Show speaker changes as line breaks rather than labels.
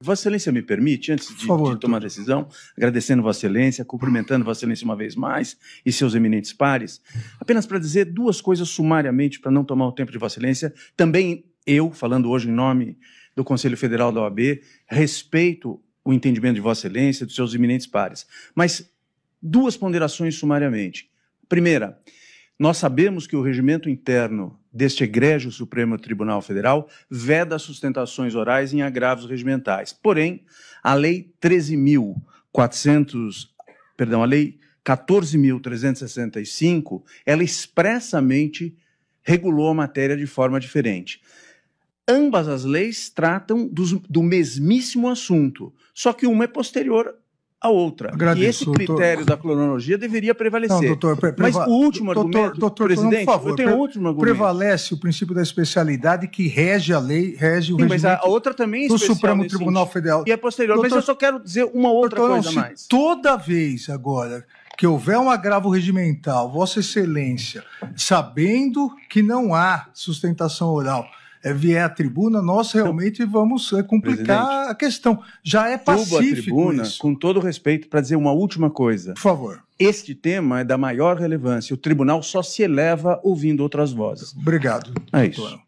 Vossa Excelência me permite, antes de, favor, de tomar decisão, agradecendo Vossa Excelência, cumprimentando Vossa Excelência uma vez mais e seus eminentes pares, apenas para dizer duas coisas sumariamente, para não tomar o tempo de Vossa Excelência. Também eu, falando hoje em nome do Conselho Federal da OAB, respeito o entendimento de Vossa Excelência, e dos seus eminentes pares. Mas duas ponderações sumariamente. Primeira, nós sabemos que o regimento interno deste egrégio Supremo Tribunal Federal veda sustentações orais em agravos regimentais. Porém, a Lei 13.400, perdão, a Lei 14.365, ela expressamente regulou a matéria de forma diferente. Ambas as leis tratam dos, do mesmíssimo assunto, só que uma é posterior a outra. Agradeço, e esse critério doutor. da cronologia deveria prevalecer. Não, doutor, pre Mas o último doutor, argumento, doutor, presidente, por favor, eu tenho o último argumento. Prevalece
o princípio da especialidade que rege a lei, rege o Sim, regimento mas a outra também é do Supremo Tribunal sentido. Federal. E é posterior. Doutor, mas eu só
quero dizer uma outra doutor, coisa não, mais.
Toda vez agora que houver um agravo regimental, Vossa Excelência, sabendo que não há sustentação oral, é vier à tribuna, nós realmente vamos é, complicar Presidente, a questão. Já é pacífico a tribuna, isso. com
todo respeito, para dizer uma última coisa. Por favor. Este tema é da maior relevância. O tribunal só se eleva ouvindo outras vozes.
Obrigado. É doutor. isso.